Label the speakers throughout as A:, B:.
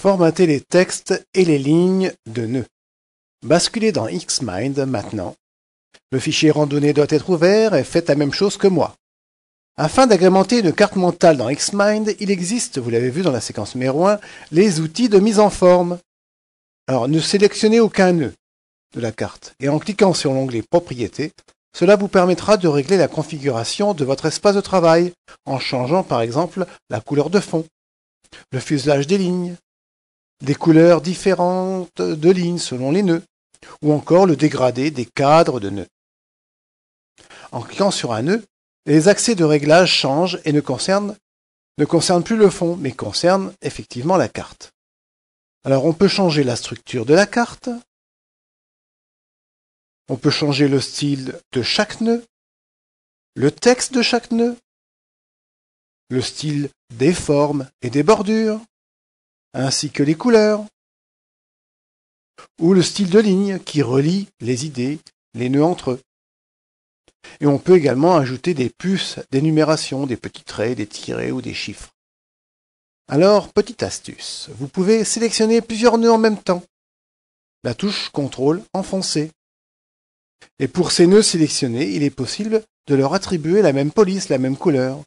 A: Formater les textes et les lignes de nœuds. Basculez dans Xmind maintenant. Le fichier randonnée doit être ouvert et faites la même chose que moi. Afin d'agrémenter une carte mentale dans Xmind, il existe, vous l'avez vu dans la séquence numéro 1, les outils de mise en forme. Alors ne sélectionnez aucun nœud de la carte et en cliquant sur l'onglet Propriétés, cela vous permettra de régler la configuration de votre espace de travail en changeant par exemple la couleur de fond, le fuselage des lignes, des couleurs différentes de lignes selon les nœuds, ou encore le dégradé des cadres de nœuds. En cliquant sur un nœud, les accès de réglage changent et ne concernent, ne concernent plus le fond, mais concernent effectivement la carte. Alors on peut changer la structure de la carte,
B: on peut changer le style de chaque nœud, le texte de chaque nœud, le style des formes et des bordures,
A: ainsi que les couleurs, ou le style de ligne qui relie les idées, les nœuds entre eux. Et on peut également ajouter des puces d'énumération, des petits traits, des tirés ou des chiffres. Alors, petite astuce, vous pouvez sélectionner plusieurs nœuds en même temps. La touche CTRL enfoncée. Et pour ces nœuds sélectionnés, il est possible de leur attribuer la même police, la même couleur.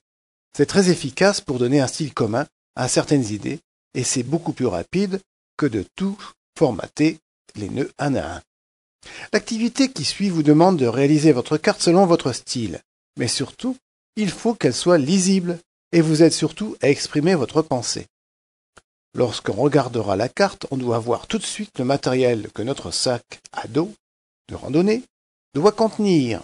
A: C'est très efficace pour donner un style commun à certaines idées et c'est beaucoup plus rapide que de tout formater les nœuds un à un. L'activité qui suit vous demande de réaliser votre carte selon votre style, mais surtout, il faut qu'elle soit lisible et vous aide surtout à exprimer votre pensée. Lorsqu'on regardera la carte, on doit voir tout de suite le matériel que notre sac à dos
B: de randonnée doit contenir.